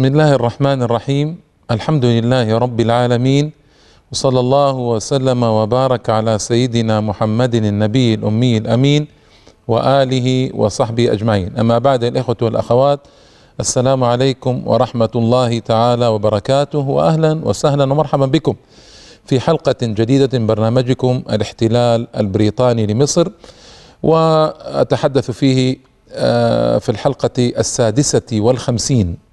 بسم الله الرحمن الرحيم الحمد لله رب العالمين وصلى الله وسلم وبارك على سيدنا محمد النبي الامي الامين واله وصحبه اجمعين اما بعد الاخوه والاخوات السلام عليكم ورحمه الله تعالى وبركاته واهلا وسهلا ومرحبا بكم في حلقه جديده من برنامجكم الاحتلال البريطاني لمصر واتحدث فيه آه، في الحلقه السادسه والخمسين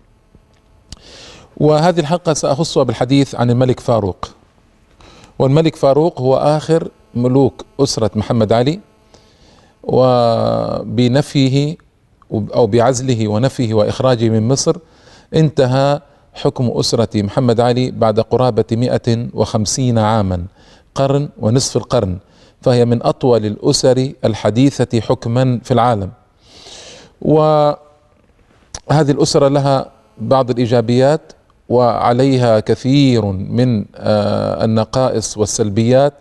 وهذه الحلقة سأخصها بالحديث عن الملك فاروق والملك فاروق هو آخر ملوك أسرة محمد علي وبنفيه أو بعزله ونفيه وإخراجه من مصر انتهى حكم أسرة محمد علي بعد قرابة 150 عاما قرن ونصف القرن فهي من أطول الأسر الحديثة حكما في العالم وهذه الأسرة لها بعض الإيجابيات وعليها كثير من آه، النقائص والسلبيات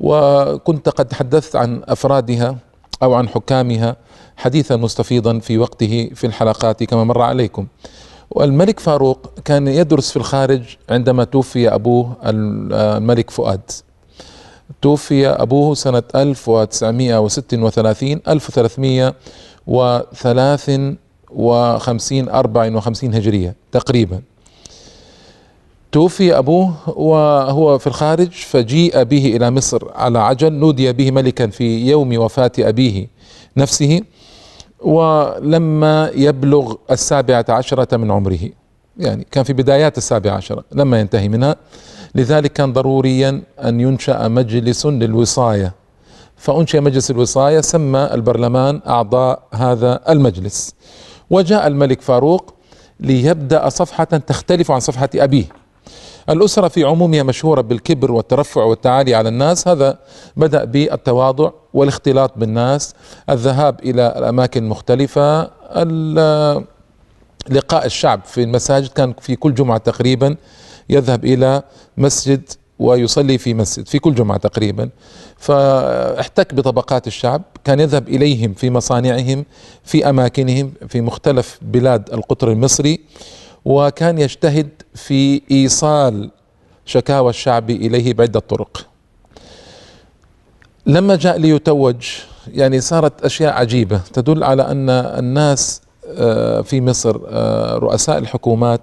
وكنت قد تحدثت عن افرادها او عن حكامها حديثا مستفيضا في وقته في الحلقات كما مر عليكم. والملك فاروق كان يدرس في الخارج عندما توفي ابوه آه، الملك فؤاد. توفي ابوه سنه 1936 1353 54 54 هجريه تقريبا. توفي أبوه وهو في الخارج فجيء به إلى مصر على عجل نودي به ملكا في يوم وفاة أبيه نفسه ولما يبلغ السابعة عشرة من عمره يعني كان في بدايات السابعة عشرة لما ينتهي منها لذلك كان ضروريا أن ينشأ مجلس للوصاية فأنشئ مجلس الوصاية سمى البرلمان أعضاء هذا المجلس وجاء الملك فاروق ليبدأ صفحة تختلف عن صفحة أبيه الأسرة في عمومها مشهورة بالكبر والترفع والتعالي على الناس هذا بدأ بالتواضع والاختلاط بالناس الذهاب إلى الأماكن المختلفة لقاء الشعب في المساجد كان في كل جمعة تقريبا يذهب إلى مسجد ويصلي في مسجد في كل جمعة تقريبا فاحتك بطبقات الشعب كان يذهب إليهم في مصانعهم في أماكنهم في مختلف بلاد القطر المصري وكان يجتهد في ايصال شكاوى الشعب اليه بعده طرق لما جاء ليتوج يعني صارت اشياء عجيبه تدل على ان الناس آه، في مصر آه، رؤساء الحكومات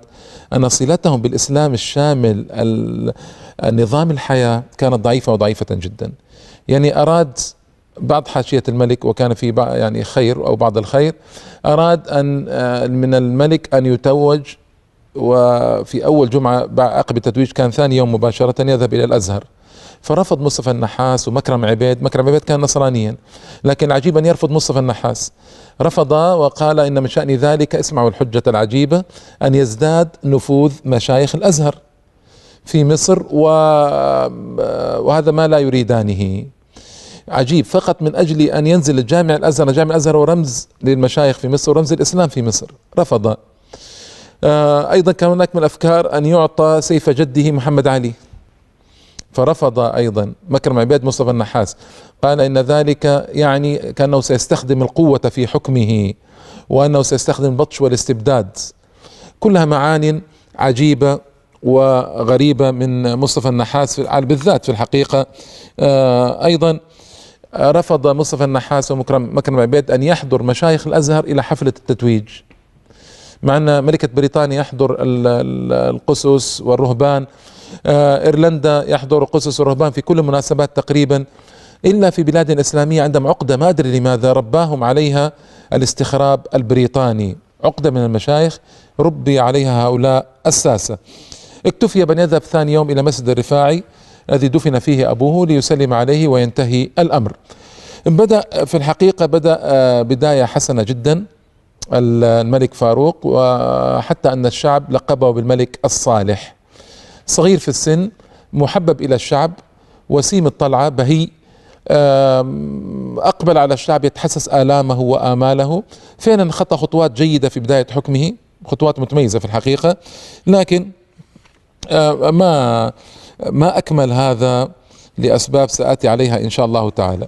ان صلتهم بالاسلام الشامل نظام الحياه كانت ضعيفه وضعيفه جدا يعني اراد بعض حاشيه الملك وكان في يعني خير او بعض الخير اراد ان آه، من الملك ان يتوج وفي أول جمعة عقب التتويج كان ثاني يوم مباشرة يذهب إلى الأزهر فرفض مصطفى النحاس ومكرم عبيد مكرم عبيد كان نصرانيا لكن العجيب ان يرفض مصطفى النحاس رفض وقال إن من شأن ذلك اسمعوا الحجة العجيبة أن يزداد نفوذ مشايخ الأزهر في مصر و... وهذا ما لا يريدانه عجيب فقط من أجل أن ينزل الجامع الأزهر جامع الأزهر ورمز للمشايخ في مصر ورمز الإسلام في مصر رفض آه، أيضا كان هناك من الأفكار أن يعطى سيف جده محمد علي فرفض أيضا مكرم عباد مصطفى النحاس قال إن ذلك يعني كأنه سيستخدم القوة في حكمه وأنه سيستخدم البطش والاستبداد كلها معان عجيبة وغريبة من مصطفى النحاس بالذات في الحقيقة آه، أيضا رفض مصطفى النحاس ومكرم مكرم عبيد أن يحضر مشايخ الأزهر إلى حفلة التتويج مع أن ملكة بريطانيا يحضر القسس والرهبان آه، إيرلندا يحضر القسس والرهبان في كل المناسبات تقريبا إلا في بلاد إسلامية عندهم عقدة ما أدري لماذا رباهم عليها الاستخراب البريطاني عقدة من المشايخ ربي عليها هؤلاء الساسة اكتفي بأن يذهب ثاني يوم إلى مسجد الرفاعي الذي دفن فيه أبوه ليسلم عليه وينتهي الأمر بدأ في الحقيقة بدأ آه، بداية حسنة جدا الملك فاروق وحتى أن الشعب لقبه بالملك الصالح صغير في السن محبب إلى الشعب وسيم الطلعة بهي أقبل على الشعب يتحسس آلامه وآماله فعلا خطى خطوات جيدة في بداية حكمه خطوات متميزة في الحقيقة لكن آه، ما ما أكمل هذا لأسباب سآتي عليها إن شاء الله تعالى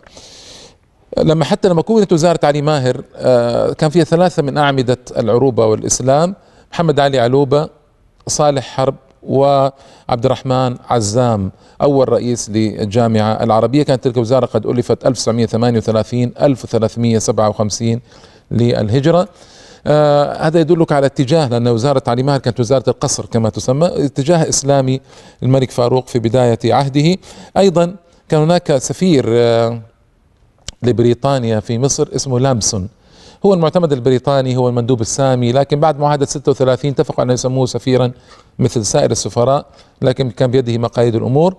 لما حتى لما كونت وزارة علي ماهر آه، كان فيها ثلاثة من أعمدة العروبة والإسلام محمد علي علوبة صالح حرب وعبد الرحمن عزام أول رئيس للجامعة العربية كانت تلك الوزارة قد ألفت 1938 1357 للهجرة آه هذا يدلك على اتجاه لأن وزارة علي ماهر كانت وزارة القصر كما تسمى اتجاه إسلامي الملك فاروق في بداية عهده أيضا كان هناك سفير آه لبريطانيا في مصر اسمه لامسون هو المعتمد البريطاني هو المندوب السامي لكن بعد معاهدة 36 اتفقوا أن يسموه سفيرا مثل سائر السفراء لكن كان بيده مقاييد الأمور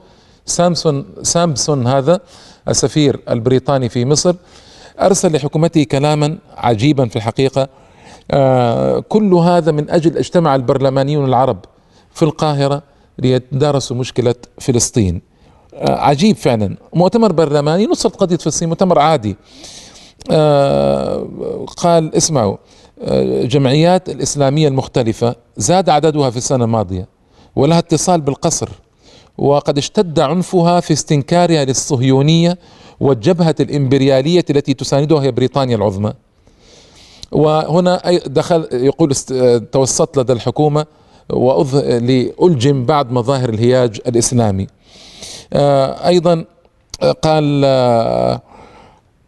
سامسون سامسون هذا السفير البريطاني في مصر أرسل لحكومته كلاما عجيبا في الحقيقة آه كل هذا من أجل اجتمع البرلمانيون العرب في القاهرة ليدارسوا مشكلة فلسطين آه، عجيب فعلا مؤتمر برلماني نصت قضية فلسطين مؤتمر عادي آه، قال اسمعوا آه، جمعيات الإسلامية المختلفة زاد عددها في السنة الماضية ولها اتصال بالقصر وقد اشتد عنفها في استنكارها للصهيونية والجبهة الإمبريالية التي تساندها هي بريطانيا العظمى وهنا دخل يقول توسط لدى الحكومة وألجم بعض مظاهر الهياج الإسلامي آه، ايضا آه، قال آه،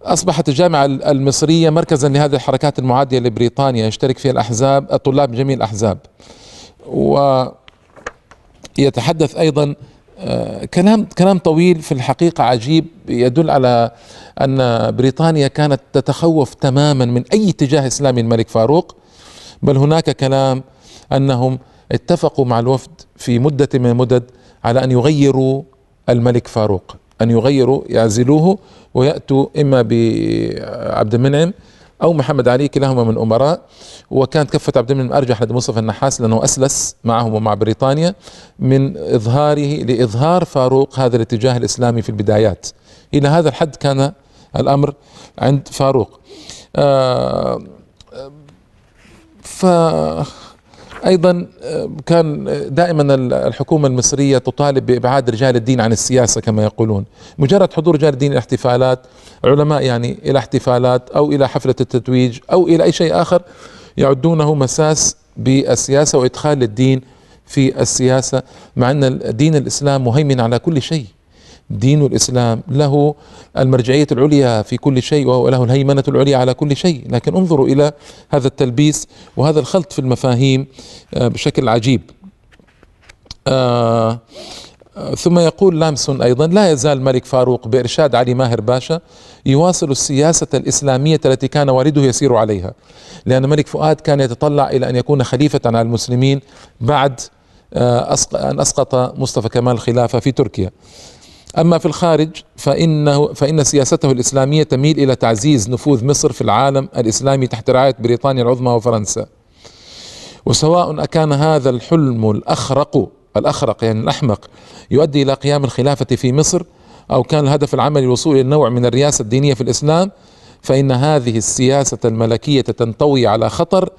أصبحت الجامعة المصرية مركزا لهذه الحركات المعادية لبريطانيا يشترك فيها الأحزاب الطلاب من جميع الأحزاب ويتحدث أيضا كلام كلام طويل في الحقيقة عجيب يدل على أن بريطانيا كانت تتخوف تماما من أي اتجاه إسلامي الملك فاروق بل هناك كلام أنهم اتفقوا مع الوفد في مدة من المدد على أن يغيروا الملك فاروق أن يغيروا يعزلوه ويأتوا إما بعبد المنعم أو محمد علي كلاهما من أمراء وكانت كفة عبد المنعم أرجح لدى مصطفى النحاس لأنه أسلس معهم ومع بريطانيا من إظهاره لإظهار فاروق هذا الاتجاه الإسلامي في البدايات إلى هذا الحد كان الأمر عند فاروق آه, آه، ف أيضا آه، كان آه، دائما الحكومة المصرية تطالب بإبعاد رجال الدين عن السياسة كما يقولون مجرد حضور رجال الدين إلى احتفالات علماء يعني إلى احتفالات أو إلى حفلة التتويج أو إلى أي شيء آخر يعدونه مساس بالسياسة وإدخال الدين في السياسة مع أن الدين الإسلام مهيمن على كل شيء دين الاسلام له المرجعيه العليا في كل شيء وله الهيمنه العليا على كل شيء، لكن انظروا الى هذا التلبيس وهذا الخلط في المفاهيم آه، بشكل عجيب. آه، ثم يقول لامسون ايضا لا يزال ملك فاروق بارشاد علي ماهر باشا يواصل السياسه الاسلاميه التي كان والده يسير عليها لان ملك فؤاد كان يتطلع الى ان يكون خليفه على المسلمين بعد آه، ان اسقط مصطفى كمال الخلافه في تركيا أما في الخارج فإنه فإن سياسته الإسلامية تميل إلى تعزيز نفوذ مصر في العالم الإسلامي تحت رعاية بريطانيا العظمى وفرنسا وسواء أكان هذا الحلم الأخرق الأخرق يعني الأحمق يؤدي إلى قيام الخلافة في مصر أو كان الهدف العملي الوصول إلى نوع من الرياسة الدينية في الإسلام فإن هذه السياسة الملكية تنطوي على خطر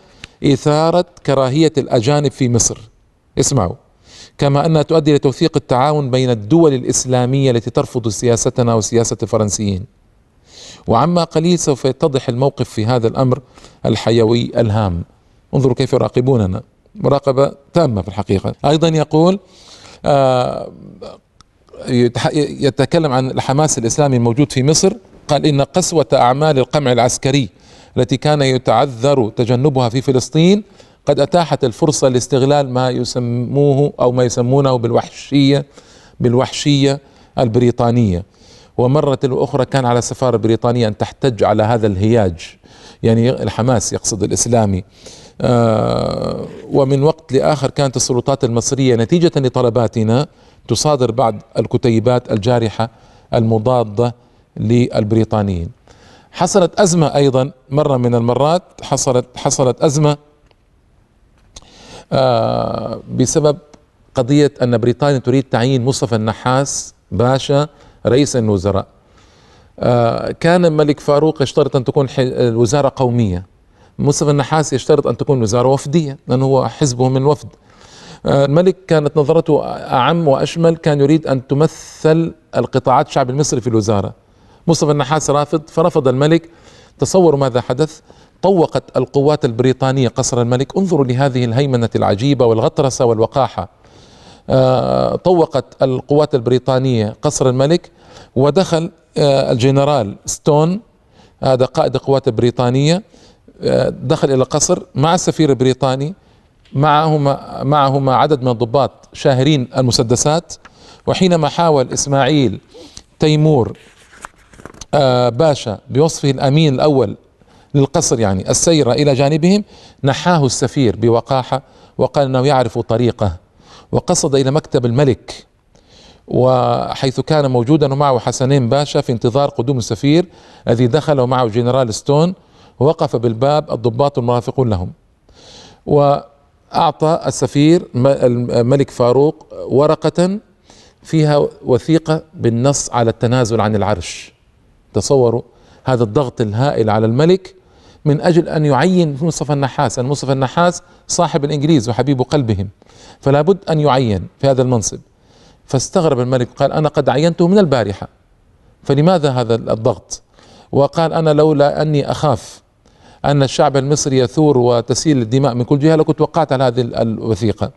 إثارة كراهية الأجانب في مصر اسمعوا كما أنها تؤدي لتوثيق التعاون بين الدول الإسلامية التي ترفض سياستنا وسياسة الفرنسيين وعما قليل سوف يتضح الموقف في هذا الأمر الحيوي الهام انظروا كيف يراقبوننا مراقبة تامة في الحقيقة أيضا يقول آه يتكلم عن الحماس الإسلامي الموجود في مصر قال إن قسوة أعمال القمع العسكري التي كان يتعذر تجنبها في فلسطين قد أتاحت الفرصة لاستغلال ما يسموه أو ما يسمونه بالوحشية بالوحشية البريطانية ومرة أخرى كان على السفارة البريطانية أن تحتج على هذا الهياج يعني الحماس يقصد الإسلامي آه، ومن وقت لآخر كانت السلطات المصرية نتيجة لطلباتنا تصادر بعض الكتيبات الجارحة المضادة للبريطانيين حصلت أزمة أيضا مرة من المرات حصلت حصلت أزمة آه، بسبب قضية أن بريطانيا تريد تعيين مصطفى النحاس باشا رئيس الوزراء آه، كان الملك فاروق يشترط أن تكون الوزارة قومية مصطفى النحاس يشترط أن تكون وزارة وفدية لأنه هو حزبه من وفد آه، الملك كانت نظرته أعم وأشمل كان يريد أن تمثل القطاعات الشعب المصري في الوزارة مصطفى النحاس رافض فرفض الملك تصوروا ماذا حدث طوقت القوات البريطانية قصر الملك انظروا لهذه الهيمنة العجيبة والغطرسة والوقاحة آه، طوقت القوات البريطانية قصر الملك ودخل آه، الجنرال ستون هذا قائد القوات البريطانية آه، دخل إلى القصر مع السفير البريطاني معهما معهما عدد من الضباط شاهرين المسدسات وحينما حاول إسماعيل تيمور باشا بوصفه الأمين الأول للقصر يعني السير إلى جانبهم نحاه السفير بوقاحة وقال أنه يعرف طريقه وقصد إلى مكتب الملك وحيث كان موجودا معه حسنين باشا في انتظار قدوم السفير الذي دخل معه جنرال ستون ووقف بالباب الضباط المرافقون لهم وأعطى السفير الملك فاروق ورقة فيها وثيقة بالنص على التنازل عن العرش تصوروا هذا الضغط الهائل على الملك من أجل أن يعين مصطفى النحاس أن مصطفى النحاس صاحب الإنجليز وحبيب قلبهم فلا بد أن يعين في هذا المنصب فاستغرب الملك قال أنا قد عينته من البارحة فلماذا هذا الضغط وقال أنا لولا أني أخاف أن الشعب المصري يثور وتسيل الدماء من كل جهة لكنت وقعت على هذه الوثيقة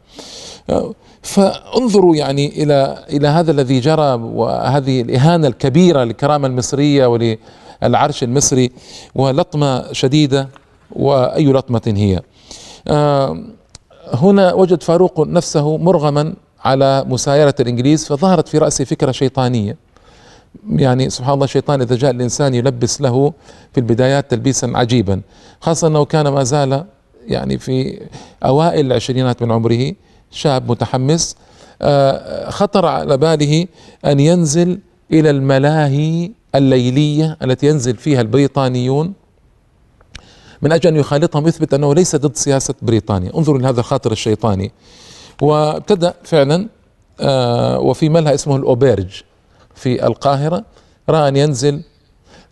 فانظروا يعني الى الى هذا الذي جرى وهذه الاهانه الكبيره للكرامه المصريه ول العرش المصري ولطمة شديدة وأي لطمة هي آه، هنا وجد فاروق نفسه مرغما على مسايرة الإنجليز فظهرت في رأسه فكرة شيطانية يعني سبحان الله الشيطان إذا جاء الإنسان يلبس له في البدايات تلبيسا عجيبا خاصة أنه كان ما زال يعني في أوائل العشرينات من عمره شاب متحمس آه، خطر على باله أن ينزل إلى الملاهي الليلية التي ينزل فيها البريطانيون من أجل أن يخالطهم يثبت أنه ليس ضد سياسة بريطانيا انظروا لهذا الخاطر الشيطاني وابتدأ فعلا آه، وفي ملهى اسمه الأوبيرج في القاهرة رأى أن ينزل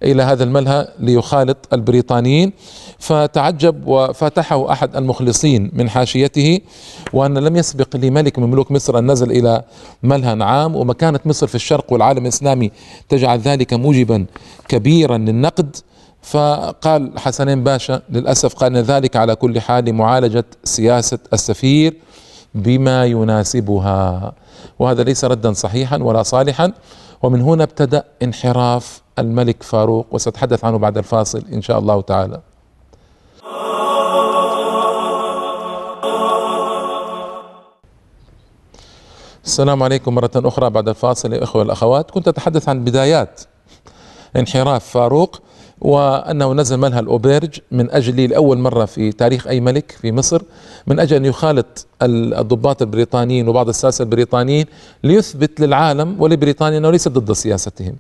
الى هذا الملهى ليخالط البريطانيين فتعجب وفتحه احد المخلصين من حاشيته وان لم يسبق لملك من ملوك مصر ان نزل الى ملهى عام ومكانه مصر في الشرق والعالم الاسلامي تجعل ذلك موجبا كبيرا للنقد فقال حسنين باشا للاسف قال ان ذلك على كل حال معالجه سياسه السفير بما يناسبها وهذا ليس ردا صحيحا ولا صالحا ومن هنا ابتدأ انحراف الملك فاروق وسأتحدث عنه بعد الفاصل إن شاء الله تعالى السلام عليكم مرة أخرى بعد الفاصل يا إخوة والأخوات كنت أتحدث عن بدايات انحراف فاروق وأنه نزل منها الأوبرج من أجل لأول مرة في تاريخ أي ملك في مصر من أجل أن يخالط الضباط البريطانيين وبعض الساسة البريطانيين ليثبت للعالم ولبريطانيا أنه ليس ضد سياستهم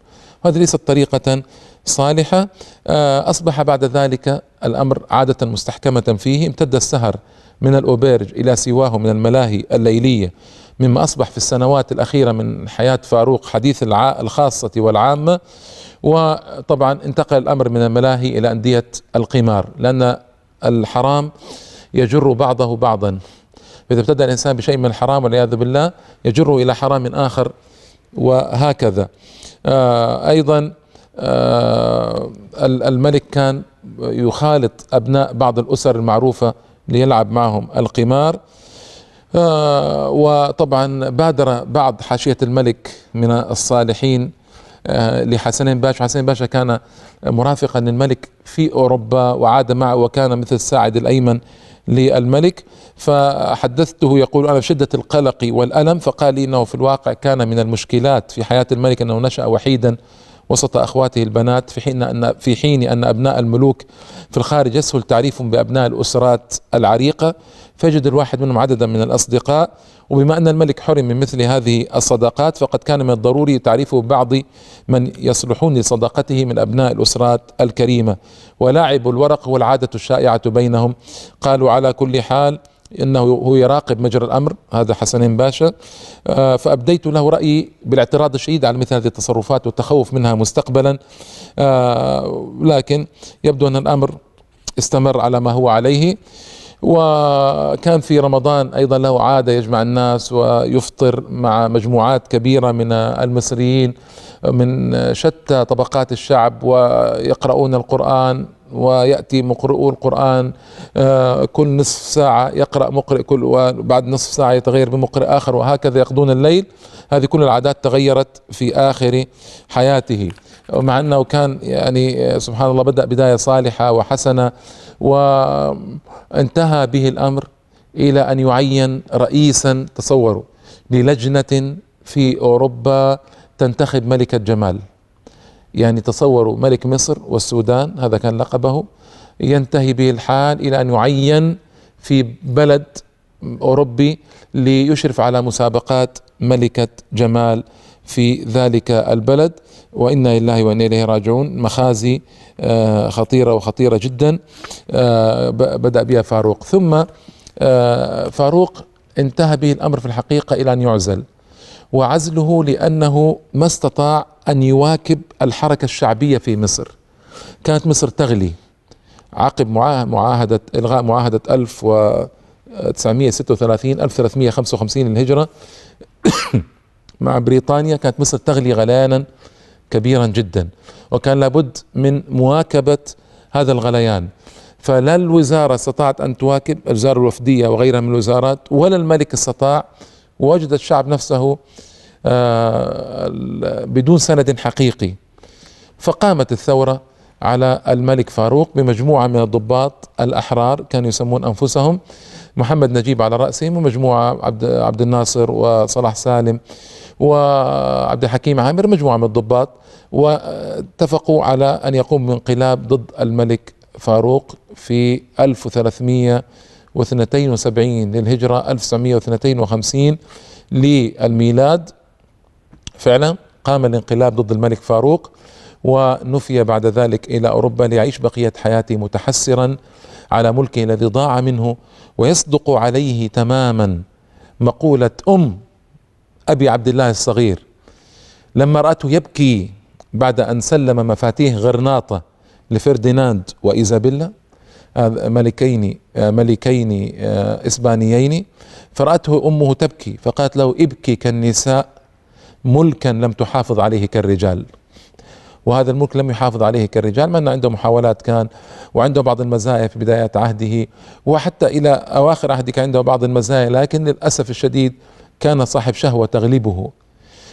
هذه ليست طريقة صالحة آه، أصبح بعد ذلك الأمر عادة مستحكمة فيه امتد السهر من الأوبيرج إلى سواه من الملاهي الليلية مما أصبح في السنوات الأخيرة من حياة فاروق حديث الخاصة والعامة وطبعا انتقل الأمر من الملاهي إلى أندية القمار لأن الحرام يجر بعضه بعضا فإذا ابتدى الإنسان بشيء من الحرام والعياذ بالله يجره إلى حرام آخر وهكذا آه، أيضا آه، الملك كان يخالط أبناء بعض الأسر المعروفة ليلعب معهم القمار آه، وطبعا بادر بعض حاشية الملك من الصالحين آه، لحسنين باشا حسنين باشا كان مرافقا للملك في أوروبا وعاد معه وكان مثل الساعد الأيمن للملك فحدثته يقول أنا شدة القلق والألم فقال لي أنه في الواقع كان من المشكلات في حياة الملك أنه نشأ وحيدا وسط أخواته البنات في حين أن في حين أن أبناء الملوك في الخارج يسهل تعريفهم بأبناء الأسرات العريقة فيجد الواحد منهم عددا من الأصدقاء وبما أن الملك حرم من مثل هذه الصداقات فقد كان من الضروري تعريفه ببعض من يصلحون لصداقته من أبناء الأسرات الكريمة ولاعب الورق هو العادة الشائعة بينهم قالوا على كل حال انه هو يراقب مجرى الامر هذا حسنين باشا آه، فابديت له رايي بالاعتراض الشديد على مثل هذه التصرفات والتخوف منها مستقبلا آه، لكن يبدو ان الامر استمر على ما هو عليه وكان في رمضان ايضا له عاده يجمع الناس ويفطر مع مجموعات كبيره من المصريين من شتى طبقات الشعب ويقرؤون القران ويأتي مقرؤو القرآن آه، كل نصف ساعة يقرأ مقرئ كل وبعد نصف ساعة يتغير بمقرئ آخر وهكذا يقضون الليل هذه كل العادات تغيرت في آخر حياته مع أنه كان يعني آه، سبحان الله بدأ بداية صالحة وحسنة وانتهى به الأمر إلى أن يعين رئيسا تصوروا للجنة في أوروبا تنتخب ملكة جمال يعني تصوروا ملك مصر والسودان هذا كان لقبه ينتهي به الحال الى ان يعين في بلد اوروبي ليشرف على مسابقات ملكه جمال في ذلك البلد وانا لله وانا اليه راجعون مخازي آه، خطيره وخطيره جدا آه، بدا بها فاروق ثم آه، فاروق انتهى به الامر في الحقيقه الى ان يعزل وعزله لانه ما استطاع أن يواكب الحركة الشعبية في مصر كانت مصر تغلي عقب معاهدة إلغاء معاهدة 1936 1355 للهجرة مع بريطانيا كانت مصر تغلي غليانا كبيرا جدا وكان لابد من مواكبة هذا الغليان فلا الوزارة استطاعت أن تواكب الوزارة الوفدية وغيرها من الوزارات ولا الملك استطاع ووجد الشعب نفسه آه، بدون سند حقيقي فقامت الثورة على الملك فاروق بمجموعة من الضباط الأحرار كانوا يسمون أنفسهم محمد نجيب على رأسهم ومجموعة عبد, عبد الناصر وصلاح سالم وعبد الحكيم عامر مجموعة من الضباط واتفقوا على أن يقوم بانقلاب ضد الملك فاروق في 1372 للهجرة 1952 للميلاد فعلا قام الانقلاب ضد الملك فاروق ونفي بعد ذلك الى اوروبا ليعيش بقيه حياته متحسرا على ملكه الذي ضاع منه ويصدق عليه تماما مقوله ام ابي عبد الله الصغير لما راته يبكي بعد ان سلم مفاتيح غرناطه لفرديناند وايزابيلا ملكين ملكين آه، اسبانيين فراته امه تبكي فقالت له ابكي كالنساء ملكا لم تحافظ عليه كالرجال وهذا الملك لم يحافظ عليه كالرجال مع أنه عنده محاولات كان وعنده بعض المزايا في بدايات عهده وحتى إلى أواخر عهده كان عنده بعض المزايا لكن للأسف الشديد كان صاحب شهوة تغلبه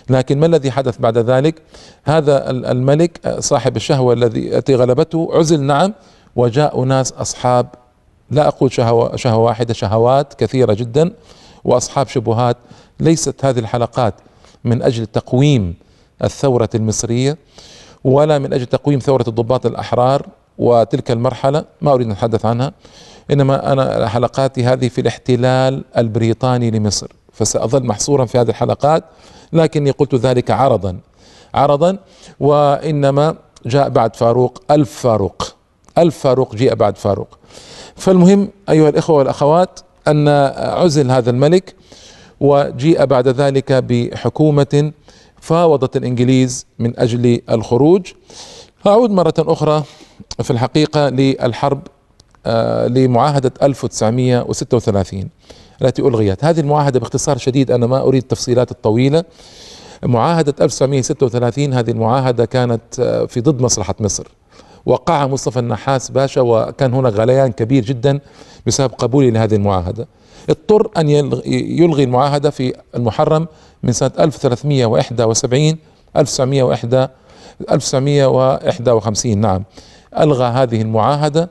لكن ما الذي حدث بعد ذلك هذا الملك صاحب الشهوة الذي التي غلبته عزل نعم وجاء أناس أصحاب لا أقول شهوة, شهوة واحدة شهوات كثيرة جدا وأصحاب شبهات ليست هذه الحلقات من أجل تقويم الثورة المصرية ولا من أجل تقويم ثورة الضباط الأحرار وتلك المرحلة ما أريد أن أتحدث عنها إنما أنا حلقاتي هذه في الاحتلال البريطاني لمصر فسأظل محصورا في هذه الحلقات لكني قلت ذلك عرضا عرضا وإنما جاء بعد فاروق ألف فاروق ألف فاروق جاء بعد فاروق فالمهم أيها الإخوة والأخوات أن عزل هذا الملك وجيء بعد ذلك بحكومة فاوضت الإنجليز من أجل الخروج أعود مرة أخرى في الحقيقة للحرب آه، لمعاهدة 1936 التي ألغيت هذه المعاهدة باختصار شديد أنا ما أريد التفصيلات الطويلة معاهدة 1936 هذه المعاهدة كانت آه، في ضد مصلحة مصر وقع مصطفى النحاس باشا وكان هناك غليان كبير جدا بسبب قبولي لهذه المعاهدة اضطر أن يلغي المعاهدة في المحرم من سنة 1371 1901 1951 نعم ألغى هذه المعاهدة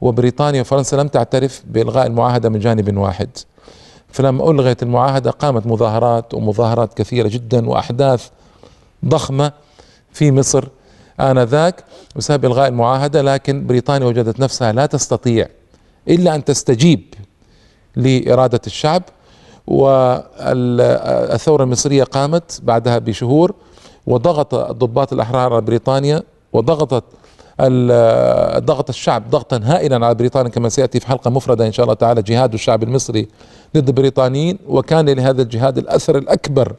وبريطانيا وفرنسا لم تعترف بإلغاء المعاهدة من جانب واحد فلما ألغيت المعاهدة قامت مظاهرات ومظاهرات كثيرة جدا وأحداث ضخمة في مصر آنذاك بسبب إلغاء المعاهدة لكن بريطانيا وجدت نفسها لا تستطيع إلا أن تستجيب لإرادة الشعب والثورة المصرية قامت بعدها بشهور وضغط الضباط الأحرار على بريطانيا وضغطت ضغط الشعب ضغطا هائلا على بريطانيا كما سياتي في حلقه مفرده ان شاء الله تعالى جهاد الشعب المصري ضد البريطانيين وكان لهذا الجهاد الاثر الاكبر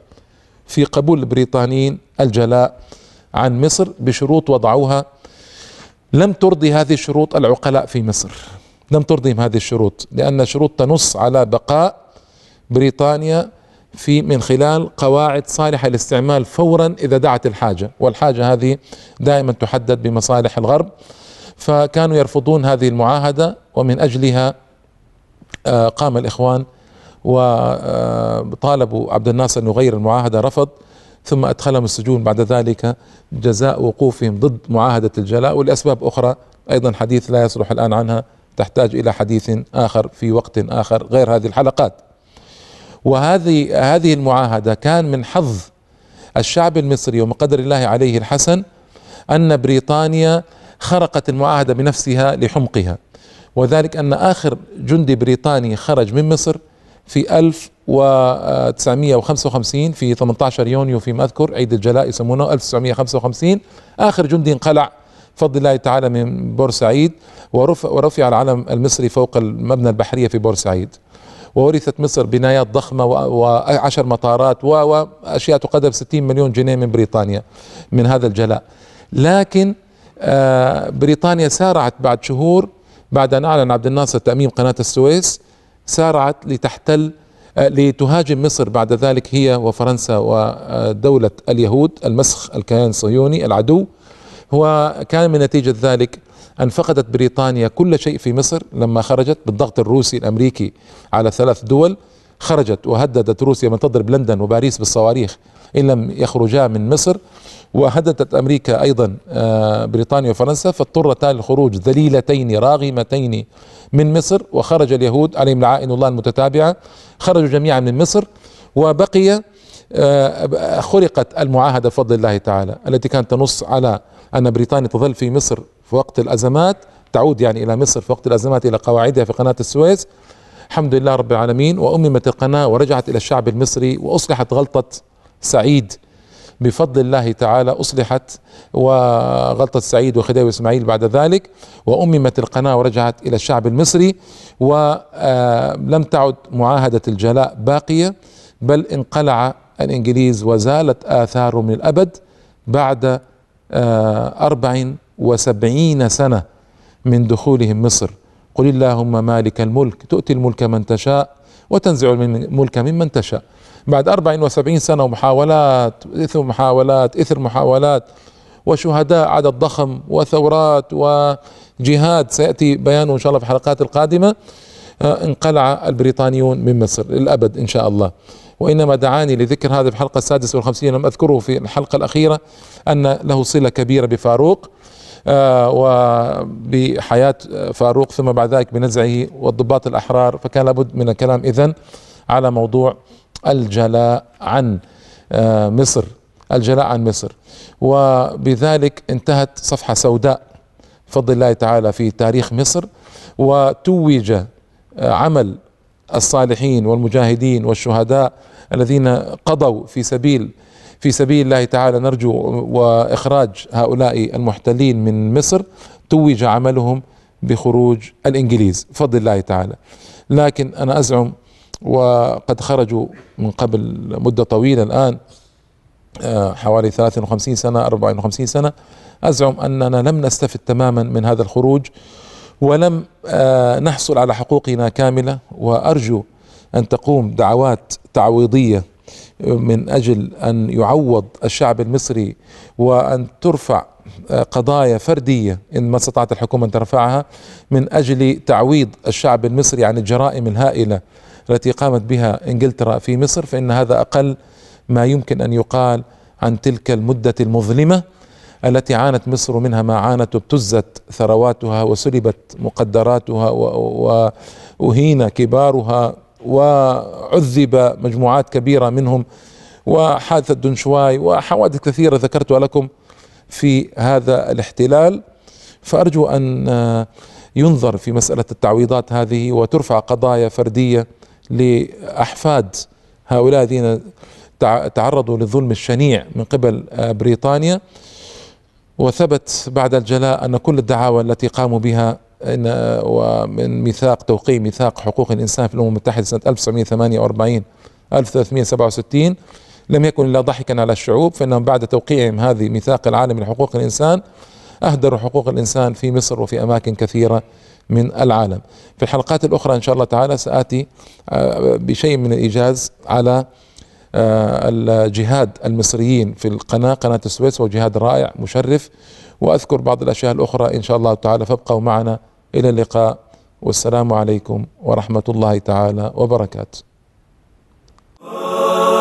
في قبول البريطانيين الجلاء عن مصر بشروط وضعوها لم ترضي هذه الشروط العقلاء في مصر لم ترضيهم هذه الشروط لأن شروط تنص على بقاء بريطانيا في من خلال قواعد صالحة للاستعمال فورا إذا دعت الحاجة والحاجة هذه دائما تحدد بمصالح الغرب فكانوا يرفضون هذه المعاهدة ومن أجلها آه، قام الإخوان وطالبوا آه، عبد الناصر أن يغير المعاهدة رفض ثم أدخلهم السجون بعد ذلك جزاء وقوفهم ضد معاهدة الجلاء ولأسباب أخرى أيضا حديث لا يصلح الآن عنها تحتاج إلى حديث آخر في وقت آخر غير هذه الحلقات وهذه هذه المعاهدة كان من حظ الشعب المصري ومن قدر الله عليه الحسن أن بريطانيا خرقت المعاهدة بنفسها لحمقها وذلك أن آخر جندي بريطاني خرج من مصر في 1955 في 18 يونيو فيما اذكر عيد الجلاء يسمونه 1955 اخر جندي انقلع بفضل الله تعالى من بورسعيد ورفع, ورفع العلم المصري فوق المبنى البحريه في بورسعيد وورثت مصر بنايات ضخمه وعشر مطارات واشياء تقدر 60 مليون جنيه من بريطانيا من هذا الجلاء لكن آه، بريطانيا سارعت بعد شهور بعد ان اعلن عبد الناصر تاميم قناه السويس سارعت لتحتل آه، لتهاجم مصر بعد ذلك هي وفرنسا ودولة اليهود المسخ الكيان الصهيوني العدو هو كان من نتيجة ذلك أن فقدت بريطانيا كل شيء في مصر لما خرجت بالضغط الروسي الأمريكي على ثلاث دول خرجت وهددت روسيا من تضرب لندن وباريس بالصواريخ إن لم يخرجا من مصر وهددت أمريكا أيضا آه، بريطانيا وفرنسا فاضطرتا للخروج ذليلتين راغمتين من مصر وخرج اليهود عليهم لعائن الله المتتابعة خرجوا جميعا من مصر وبقي آه، خلقت المعاهدة بفضل الله تعالى التي كانت تنص على أن بريطانيا تظل في مصر في وقت الأزمات تعود يعني إلى مصر في وقت الأزمات إلى قواعدها في قناة السويس الحمد لله رب العالمين وأممت القناة ورجعت إلى الشعب المصري وأصلحت غلطة سعيد بفضل الله تعالى أصلحت وغلطة سعيد وخديوي إسماعيل بعد ذلك وأممت القناة ورجعت إلى الشعب المصري ولم آه، تعد معاهدة الجلاء باقية بل انقلع الإنجليز وزالت آثارهم الأبد بعد آه، أربع وسبعين سنة من دخولهم مصر قل اللهم مالك الملك تؤتي الملك من تشاء وتنزع الملك ممن تشاء بعد 74 سنة ومحاولات إثر محاولات إثر محاولات وشهداء عدد ضخم وثورات وجهاد سيأتي بيانه إن شاء الله في الحلقات القادمة آه، انقلع البريطانيون من مصر للأبد إن شاء الله وإنما دعاني لذكر هذا في الحلقة السادسة والخمسين لم أذكره في الحلقة الأخيرة أن له صلة كبيرة بفاروق آه، وبحياة آه، فاروق ثم بعد ذلك بنزعه والضباط الأحرار فكان لابد من الكلام إذن على موضوع الجلاء عن آه، مصر الجلاء عن مصر وبذلك انتهت صفحة سوداء بفضل الله تعالى في تاريخ مصر وتوج آه، عمل الصالحين والمجاهدين والشهداء الذين قضوا في سبيل في سبيل الله تعالى نرجو واخراج هؤلاء المحتلين من مصر توج عملهم بخروج الانجليز بفضل الله تعالى لكن انا ازعم وقد خرجوا من قبل مدة طويلة الآن آه، حوالي 53 سنة 54 سنة أزعم أننا لم نستفد تماما من هذا الخروج ولم آه، نحصل على حقوقنا كاملة وأرجو أن تقوم دعوات تعويضية آه، من أجل أن يعوض الشعب المصري وأن ترفع قضايا فردية إن ما استطاعت الحكومة أن ترفعها من أجل تعويض الشعب المصري عن الجرائم الهائلة التي قامت بها انجلترا في مصر فان هذا اقل ما يمكن ان يقال عن تلك المده المظلمه التي عانت مصر منها ما عانت وابتزت ثرواتها وسلبت مقدراتها واهين كبارها وعذب مجموعات كبيره منهم وحادثه دنشواي وحوادث كثيره ذكرتها لكم في هذا الاحتلال فارجو ان ينظر في مساله التعويضات هذه وترفع قضايا فرديه لأحفاد هؤلاء الذين تعرضوا للظلم الشنيع من قبل آه، بريطانيا وثبت بعد الجلاء أن كل الدعاوى التي قاموا بها إن آه، ومن ميثاق توقيع ميثاق حقوق الإنسان في الأمم المتحدة سنة 1948 1367 لم يكن إلا ضحكا على الشعوب فإنهم بعد توقيعهم هذه ميثاق العالم لحقوق الإنسان أهدروا حقوق الإنسان في مصر وفي أماكن كثيرة من العالم في الحلقات الأخرى إن شاء الله تعالى سآتي آه، بشيء من الإيجاز على آه، الجهاد المصريين في القناة قناة السويس وجهاد رائع مشرف وأذكر بعض الأشياء الأخرى إن شاء الله تعالى فابقوا معنا إلى اللقاء والسلام عليكم ورحمة الله تعالى وبركاته